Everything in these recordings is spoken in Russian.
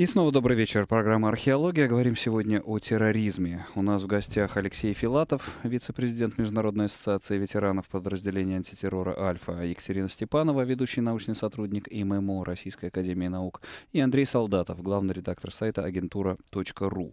И снова добрый вечер. Программа «Археология». Говорим сегодня о терроризме. У нас в гостях Алексей Филатов, вице-президент Международной ассоциации ветеранов подразделения антитеррора «Альфа», Екатерина Степанова, ведущий научный сотрудник ИММО Российской Академии Наук, и Андрей Солдатов, главный редактор сайта агентура.ру.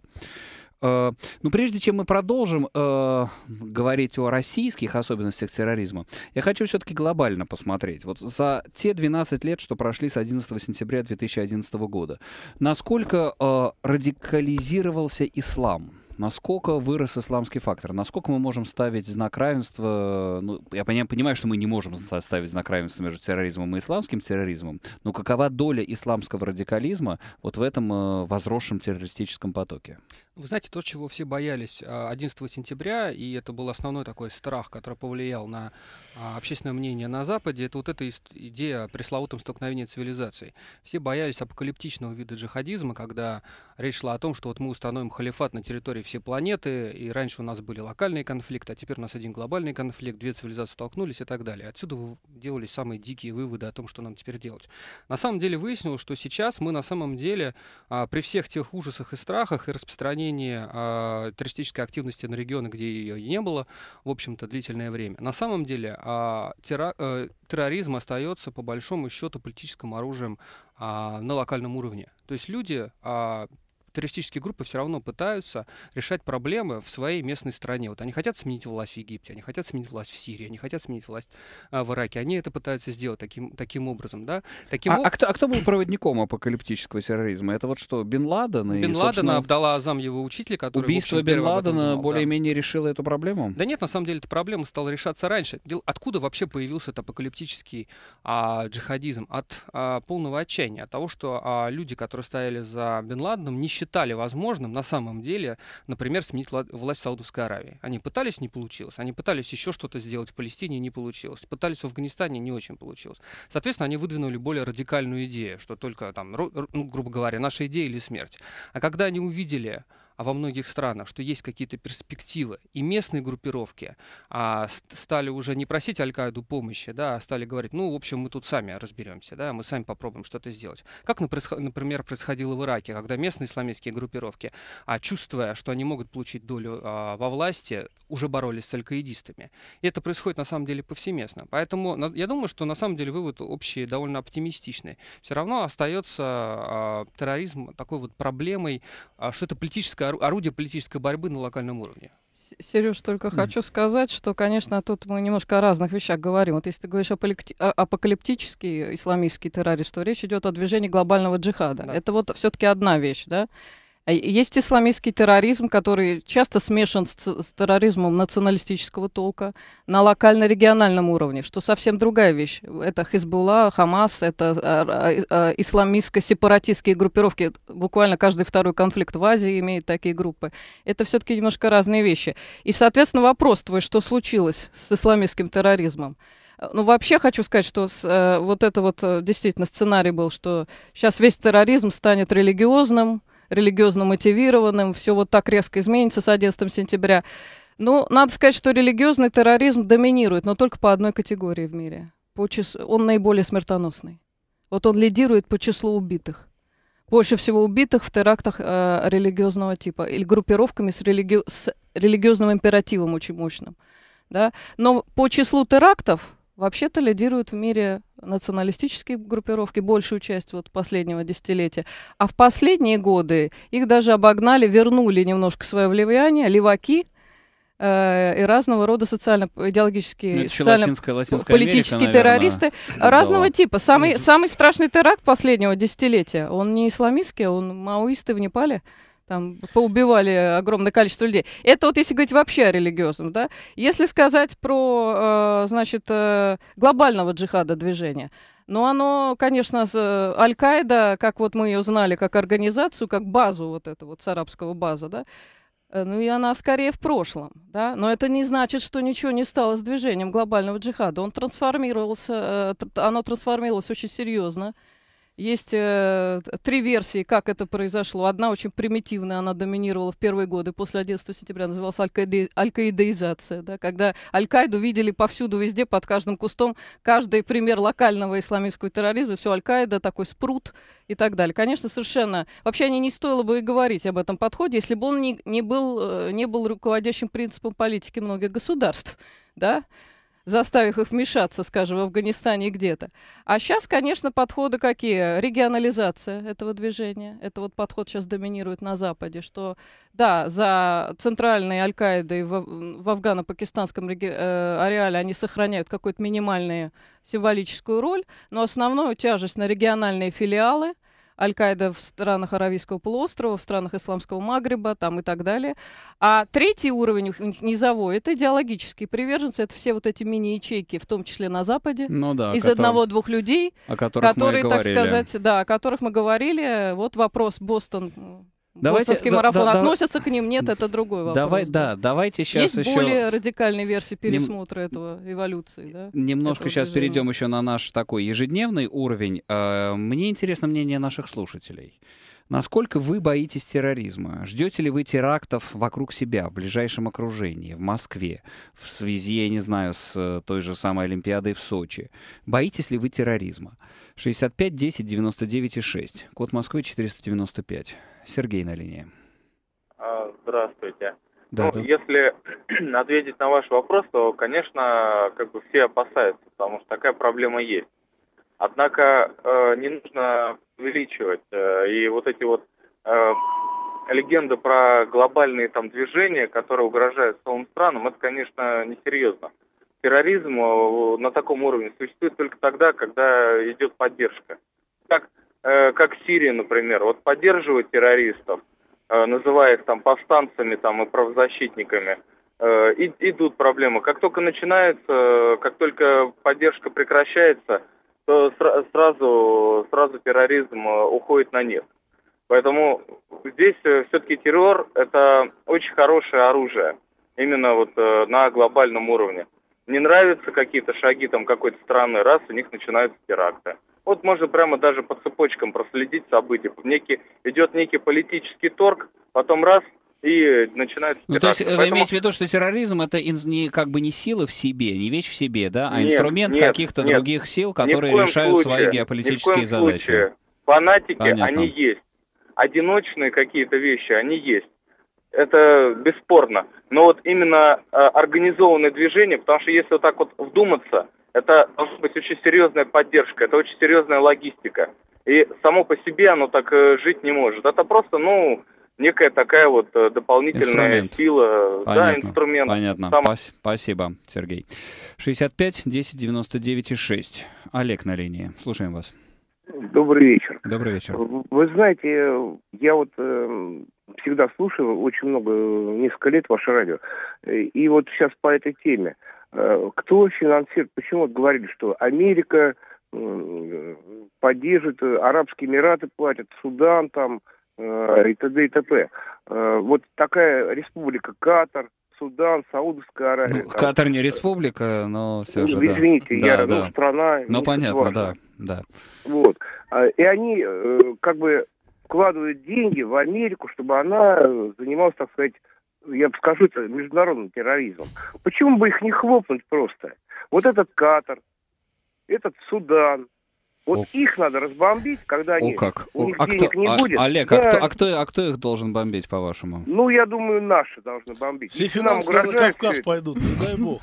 Э, но ну, прежде чем мы продолжим э, говорить о российских особенностях терроризма, я хочу все-таки глобально посмотреть. Вот за те 12 лет, что прошли с 11 сентября 2011 года, насколько э, радикализировался ислам? Насколько вырос исламский фактор? Насколько мы можем ставить знак равенства? Ну, я понимаю, что мы не можем ставить знак равенства между терроризмом и исламским терроризмом, но какова доля исламского радикализма вот в этом э, возросшем террористическом потоке? Вы знаете, то, чего все боялись 11 а, сентября, и это был основной такой страх, который повлиял на а, общественное мнение на Западе, это вот эта идея о пресловутом столкновении цивилизаций. Все боялись апокалиптичного вида джихадизма, когда речь шла о том, что вот мы установим халифат на территории всей планеты, и раньше у нас были локальные конфликты, а теперь у нас один глобальный конфликт, две цивилизации столкнулись и так далее. Отсюда делались самые дикие выводы о том, что нам теперь делать. На самом деле выяснилось, что сейчас мы на самом деле а, при всех тех ужасах и страхах и распространении распространение э, а, террористической активности на регионы, где ее не было, в общем-то, длительное время. На самом деле э, терра, э, терроризм остается, по большому счету, политическим оружием э, на локальном уровне. То есть люди э, террористические группы все равно пытаются решать проблемы в своей местной стране. Вот они хотят сменить власть в Египте, они хотят сменить власть в Сирии, они хотят сменить власть а, в Ираке. Они это пытаются сделать таким, таким образом. Да? Таким а, об... а, кто, а кто был проводником апокалиптического терроризма? Это вот что, Бин Ладен? И, Бен Ладена Абдала Азам, его учитель, который... Убийство Бен Ладена более-менее да. решило эту проблему? Да нет, на самом деле эта проблема стала решаться раньше. Дел... Откуда вообще появился этот апокалиптический а, джихадизм? От а, полного отчаяния, от того, что а, люди, которые стояли за Бен Ладеном, не считали считали возможным на самом деле, например, сменить власть Саудовской Аравии. Они пытались, не получилось. Они пытались еще что-то сделать в Палестине, не получилось. Пытались в Афганистане, не очень получилось. Соответственно, они выдвинули более радикальную идею, что только там, ну, грубо говоря, наша идея или смерть. А когда они увидели а во многих странах, что есть какие-то перспективы. И местные группировки а, стали уже не просить Аль-Каиду помощи, да, а стали говорить, ну, в общем, мы тут сами разберемся, да, мы сами попробуем что-то сделать. Как, например, происходило в Ираке, когда местные исламистские группировки, а, чувствуя, что они могут получить долю а, во власти, уже боролись с аль-каидистами. И это происходит, на самом деле, повсеместно. Поэтому на, я думаю, что, на самом деле, вывод общий довольно оптимистичный. Все равно остается а, терроризм такой вот проблемой, а, что это политическая орудие политической борьбы на локальном уровне. Сереж, только хочу сказать, что, конечно, тут мы немножко о разных вещах говорим. Вот если ты говоришь апокалиптический исламистский террорист, то речь идет о движении глобального джихада. Да. Это вот все-таки одна вещь, да? А есть исламистский терроризм, который часто смешан с, с терроризмом националистического толка на локально-региональном уровне, что совсем другая вещь. Это Хизбулла, Хамас, это а, а, исламистско-сепаратистские группировки. Буквально каждый второй конфликт в Азии имеет такие группы. Это все-таки немножко разные вещи. И, соответственно, вопрос твой, что случилось с исламистским терроризмом? Ну, вообще хочу сказать, что с, э, вот это вот э, действительно сценарий был, что сейчас весь терроризм станет религиозным, религиозно мотивированным, все вот так резко изменится с 11 сентября. Ну, надо сказать, что религиозный терроризм доминирует, но только по одной категории в мире. По чис... Он наиболее смертоносный. Вот он лидирует по числу убитых. Больше всего убитых в терактах э, религиозного типа или группировками с, религи... с религиозным императивом очень мощным. Да? Но по числу терактов Вообще-то лидируют в мире националистические группировки большую часть вот последнего десятилетия. А в последние годы их даже обогнали, вернули немножко свое влияние, леваки э, и разного рода социально-идеологические, ну, социально-политические террористы наверное, разного типа. была. типа. Самый, самый страшный теракт последнего десятилетия, он не исламистский, он маоисты в Непале там поубивали огромное количество людей. Это вот если говорить вообще о религиозном, да. Если сказать про, э, значит, э, глобального джихада движения, но ну, оно, конечно, э, Аль-Каида, как вот мы ее знали, как организацию, как базу вот этого вот с арабского база, да, ну и она скорее в прошлом, да, но это не значит, что ничего не стало с движением глобального джихада. Он трансформировался, оно трансформировалось очень серьезно. Есть э, три версии, как это произошло. Одна очень примитивная, она доминировала в первые годы после 11 сентября, называлась аль-каидаизация, да, когда Аль-Каиду видели повсюду, везде, под каждым кустом. Каждый пример локального исламистского терроризма, все Аль-Каида, такой спрут и так далее. Конечно, совершенно. Вообще они не стоило бы и говорить об этом подходе, если бы он не, не, был, э, не был руководящим принципом политики многих государств. Да? заставив их вмешаться, скажем, в Афганистане где-то. А сейчас, конечно, подходы какие? Регионализация этого движения. Это вот подход сейчас доминирует на Западе, что, да, за центральной Аль-Каидой в, в афгано-пакистанском реги- э, ареале они сохраняют какую-то минимальную символическую роль, но основную тяжесть на региональные филиалы – Аль-Каида в странах Аравийского полуострова, в странах Исламского Магриба там и так далее. А третий уровень у них низовой, это идеологические приверженцы, это все вот эти мини-ячейки, в том числе на Западе, ну да, из одного-двух людей, которые, так говорили. сказать, да, о которых мы говорили. Вот вопрос Бостон Давайте, Бостонский да, марафон да, относятся да, к ним, нет, это другой вопрос. Давай, да, давайте сейчас Есть еще... более радикальной версии пересмотра Нем... этого эволюции, да? Немножко этого сейчас движения. перейдем еще на наш такой ежедневный уровень. Э, мне интересно мнение наших слушателей. Насколько вы боитесь терроризма? Ждете ли вы терактов вокруг себя, в ближайшем окружении, в Москве, в связи, я не знаю, с э, той же самой Олимпиадой в Сочи? Боитесь ли вы терроризма? 65 10 99 6. Код Москвы 495. Сергей на линии. А, здравствуйте. Да, ну, да. если ответить на ваш вопрос, то, конечно, как бы все опасаются, потому что такая проблема есть. Однако э, не нужно увеличивать. Э, и вот эти вот э, легенды про глобальные там движения, которые угрожают целым странам, это, конечно, несерьезно. Терроризм э, на таком уровне существует только тогда, когда идет поддержка. Так Э, как Сирия, например, вот поддерживает террористов, э, называя их там повстанцами там, и правозащитниками, э, и, идут проблемы. Как только начинается, как только поддержка прекращается, то сразу, сразу терроризм уходит на нет. Поэтому здесь все-таки террор – это очень хорошее оружие, именно вот на глобальном уровне. Не нравятся какие-то шаги там какой-то страны, раз у них начинаются теракты. Вот можно прямо даже по цепочкам проследить события. Некий, идет некий политический торг, потом раз и начинается ну, то есть э, Поэтому... вы имеете в виду, что терроризм это не, как бы не сила в себе, не вещь в себе, да, а нет, инструмент каких-то других сил, которые решают случае, свои геополитические задачи. Случае. Фанатики, Понятно. они есть. Одиночные какие-то вещи, они есть. Это бесспорно. Но вот именно э, организованное движение, потому что если вот так вот вдуматься, это должна быть очень серьезная поддержка, это очень серьезная логистика. И само по себе оно так э, жить не может. Это просто, ну, некая такая вот э, дополнительная инструмент. сила, понятно, да, инструмент. Понятно, Сам... Пас- спасибо, Сергей. 65 10 99 6. Олег на линии, слушаем вас. Добрый вечер. Добрый вечер. Вы знаете, я вот э, всегда слушаю очень много, э, несколько лет ваше радио. И вот сейчас по этой теме. Э, кто финансирует, почему вот говорили, что Америка э, поддержит, э, Арабские Эмираты платят, Судан там и т.д. и т.п. Вот такая республика Катар, Судан, Саудовская ну, Аравия. Ну, Катар не республика, но все ну, же. Извините, да. я да, ну, да. страна. Ну понятно, важно. да, да. Вот. А, и они как бы вкладывают деньги в Америку, чтобы она занималась, так сказать, я скажу, это международный терроризм. Почему бы их не хлопнуть просто? Вот этот Катар, этот Судан, вот О. их надо разбомбить, когда они, О, как. у них а денег кто, не а, будет. Олег, а да. а, кто, а, кто, а кто их должен бомбить, по-вашему? Ну, я думаю, наши должны бомбить. Все финансы на Кавказ пойдут, не ну, дай бог.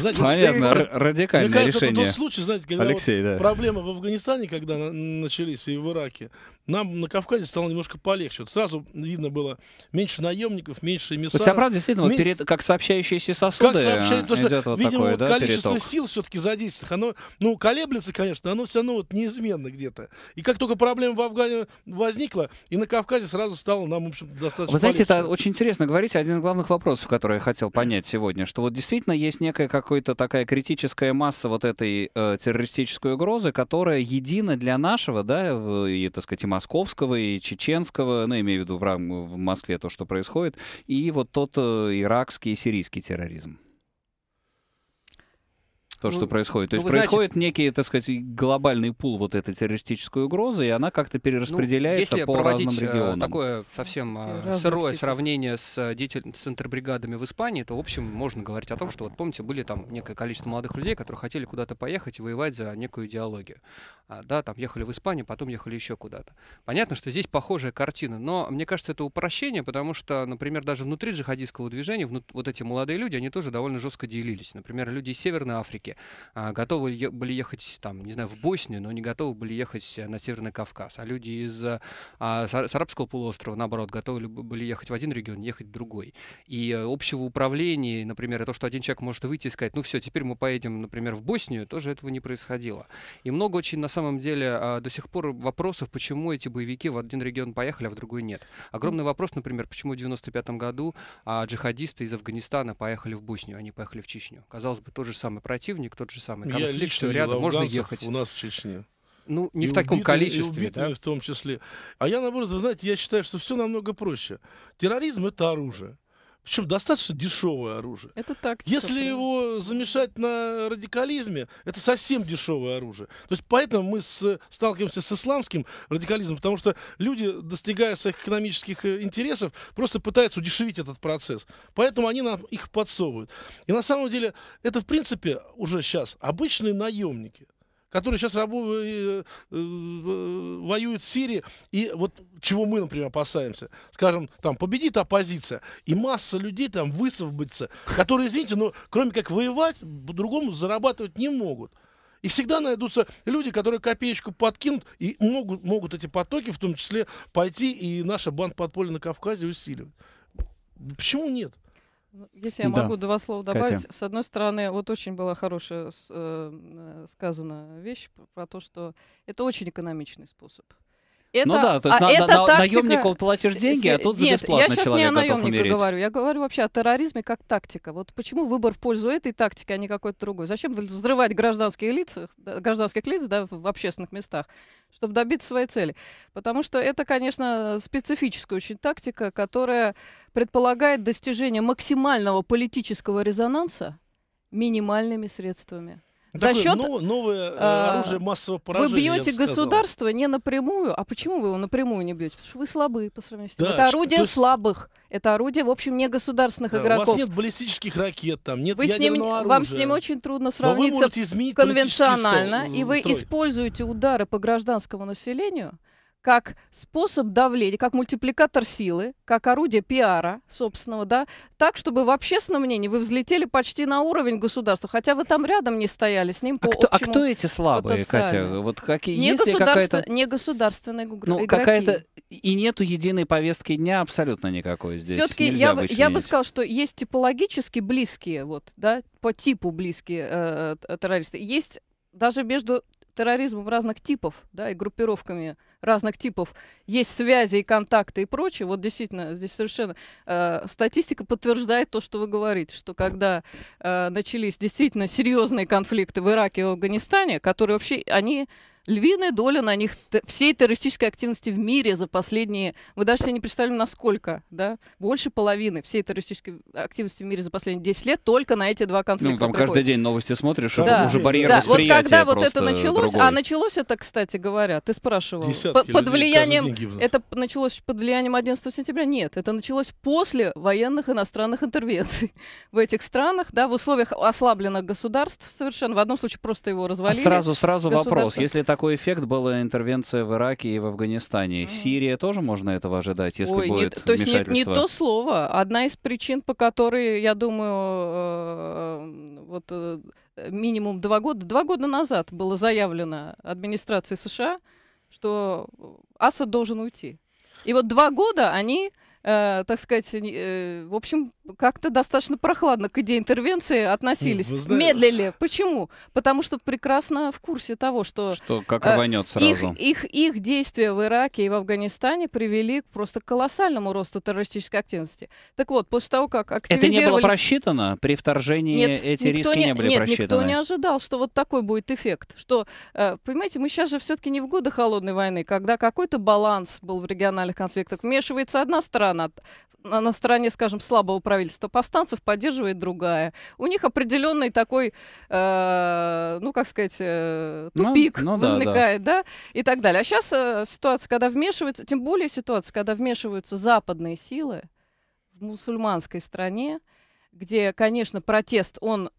Знаете, Понятно, ты, радикальное мне кажется, решение. Это тот случай, знаете, когда Алексей, вот да. проблемы в Афганистане, когда начались и в Ираке, нам на Кавказе стало немножко полегче. Вот сразу видно было меньше наемников, меньше эмиссаров. То есть, а правда, действительно, Мен... перед, как сообщающиеся сосуды как э, сообщает, потому что, вот видимо, такое, вот да, количество переток. сил все-таки задействованных, оно, ну, колеблется, конечно, оно все равно вот неизменно где-то. И как только проблема в Афгане возникла, и на Кавказе сразу стало нам, в общем, достаточно Вы знаете, полегче. это очень интересно говорить, один из главных вопросов, который я хотел понять сегодня, что вот действительно есть некая какая-то такая критическая масса вот этой э, террористической угрозы, которая едина для нашего, да, и, так сказать, московского, и чеченского, ну, имею в виду в, в Москве то, что происходит, и вот тот э, иракский и сирийский терроризм то, ну, что происходит. То ну, есть происходит знаете... некий, так сказать, глобальный пул вот этой террористической угрозы, и она как-то перераспределяется ну, если по проводить разным э, регионам. такое совсем э, Разных сырое типов. сравнение с, э, деятель... с интербригадами в Испании, то, в общем, можно говорить о том, что, вот помните, были там некое количество молодых людей, которые хотели куда-то поехать и воевать за некую идеологию. А, да, там ехали в Испанию, потом ехали еще куда-то. Понятно, что здесь похожая картина, но мне кажется, это упрощение, потому что, например, даже внутри джихадистского движения внут... вот эти молодые люди, они тоже довольно жестко делились. Например, люди из Северной Африки, поездки. А, готовы были ехать, там, не знаю, в Боснию, но не готовы были ехать э, на Северный Кавказ. А люди из э, а, с арабского полуострова, наоборот, готовы были ехать в один регион, ехать в другой. И э, общего управления, например, то, что один человек может выйти и сказать, ну все, теперь мы поедем, например, в Боснию, тоже этого не происходило. И много очень, на самом деле, а, до сих пор вопросов, почему эти боевики в один регион поехали, а в другой нет. Огромный вопрос, например, почему в 95 году джихадисты из Афганистана поехали в Боснию, а не поехали в Чечню. Казалось бы, тот же самый противник, противник тот же самый. Я лично рядом, можно ехать. У нас в Чечне. Ну, не и в таком убитыми, количестве. И убитыми да? в том числе. А я, наоборот, вы знаете, я считаю, что все намного проще. Терроризм — это оружие. Причем достаточно дешевое оружие. Это так. Если правильно. его замешать на радикализме, это совсем дешевое оружие. То есть поэтому мы с, сталкиваемся с исламским радикализмом, потому что люди, достигая своих экономических э, интересов, просто пытаются удешевить этот процесс. Поэтому они нам их подсовывают. И на самом деле это, в принципе, уже сейчас обычные наемники которые сейчас рабо- э, э, воюют в Сирии, и вот чего мы, например, опасаемся, скажем, там, победит оппозиция, и масса людей там высвободится, которые, извините, но кроме как воевать, по-другому зарабатывать не могут. И всегда найдутся люди, которые копеечку подкинут, и могут, могут эти потоки, в том числе, пойти и наша банд подполье на Кавказе усиливать. Почему нет? Ну, если я да. могу два слова добавить. Катя. С одной стороны, вот очень была хорошая э, э сказана вещь про то, что это очень экономичный способ. Ну это, ну да, то есть а на, это на, тактика... наемнику платишь деньги, а тут за Нет, я сейчас не о наемниках говорю, я говорю вообще о терроризме как тактика. Вот почему выбор в пользу этой тактики, а не какой-то другой? Зачем взрывать гражданские лица, гражданских лиц да, в общественных местах, чтобы добиться своей цели? Потому что это, конечно, специфическая очень тактика, которая предполагает достижение максимального политического резонанса минимальными средствами. За счет но, новое э, э, оружие массового поражения. Вы бьете государство не напрямую. А почему вы его напрямую не бьете? Потому что вы слабы по сравнению с ним. Да, это орудие есть... слабых. Это орудие, в общем, не государственных да, игроков. У вас нет баллистических ракет, там нет вы ядерного с ним, оружия. Вам с ним очень трудно сравниться конвенционально. Стол, э, и вы строй. используете удары по гражданскому населению как способ давления, как мультипликатор силы, как орудие пиара собственного, да, так, чтобы в общественном мнении вы взлетели почти на уровень государства, хотя вы там рядом не стояли с ним а по а кто, а кто эти слабые, Катя? Вот какие, не, есть государство, не государственные ну, какая-то и нету единой повестки дня абсолютно никакой здесь. Все-таки я, бы, я бы сказал, что есть типологически близкие, вот, да, по типу близкие э, э, э террористы. Есть даже между терроризмом разных типов, да, и группировками разных типов есть связи и контакты и прочее. Вот действительно, здесь совершенно э, статистика подтверждает то, что вы говорите, что когда э, начались действительно серьезные конфликты в Ираке и Афганистане, которые вообще, они львиная доля на них всей террористической активности в мире за последние, вы даже себе не представили, насколько, да, больше половины всей террористической активности в мире за последние 10 лет только на эти два ну, конфликта. Ну, там приходится. каждый день новости смотришь, да. уже барьер да. восприятия Вот когда вот это началось, а другой. а началось это, кстати говоря, ты спрашивал, под влиянием, это началось под влиянием 11 сентября? Нет, это началось после военных иностранных интервенций в этих странах, да, в условиях ослабленных государств совершенно, в одном случае просто его развалили. А сразу, сразу вопрос, если так такой эффект была интервенция в Ираке и в Афганистане. Mm. Сирия тоже можно этого ожидать, если Ой, будет не, То есть не, не то слово. Одна из причин, по которой, я думаю, э, вот э, минимум два года, два года назад было заявлено администрации США, что Асад должен уйти. И вот два года они э, так сказать, э, в общем, как-то достаточно прохладно к идее интервенции относились. знаете... Медлили. Почему? Потому что прекрасно в курсе того, что... Что как рванет э, сразу. Их, их, их действия в Ираке и в Афганистане привели к просто колоссальному росту террористической активности. Так вот, после того, как активизировались... Это не было просчитано? При вторжении нет, эти риски не, не были нет, просчитаны? никто не ожидал, что вот такой будет эффект. Что, э, понимаете, мы сейчас же все-таки не в годы холодной войны, когда какой-то баланс был в региональных конфликтах. Вмешивается одна страна, стран на стороне, скажем, слабого правительства повстанцев поддерживает другая. У них определенный такой, э, ну, как сказать, э, ну, тупик ну, ну, возникает, да, да. да, и так далее. А сейчас э, ситуация, когда вмешивается, тем более ситуация, когда вмешиваются западные силы в мусульманской стране, где, конечно, протест, он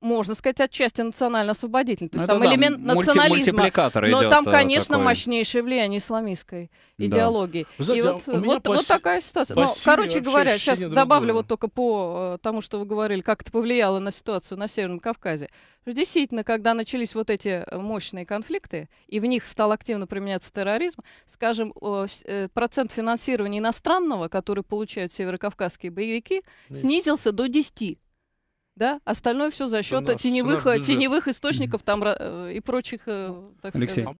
можно сказать, отчасти национально-освободительный. То есть ну, там да, элемент мульти- национализма. Но идет, там, э, конечно, такой. мощнейшее влияние исламистской да. идеологии. Знаете, и вот, вот, пос... вот такая ситуация. Но, короче говоря, сейчас другое. добавлю вот только по э, тому, что вы говорили, как это повлияло на ситуацию на Северном Кавказе. Действительно, когда начались вот эти э, мощные конфликты, и в них стал активно применяться терроризм, скажем, процент финансирования иностранного, который получают северокавказские боевики, Нет. снизился до 10 да, остальное все за счет теневых, теневых источников там э, и прочих, э, так Алексей. сказать.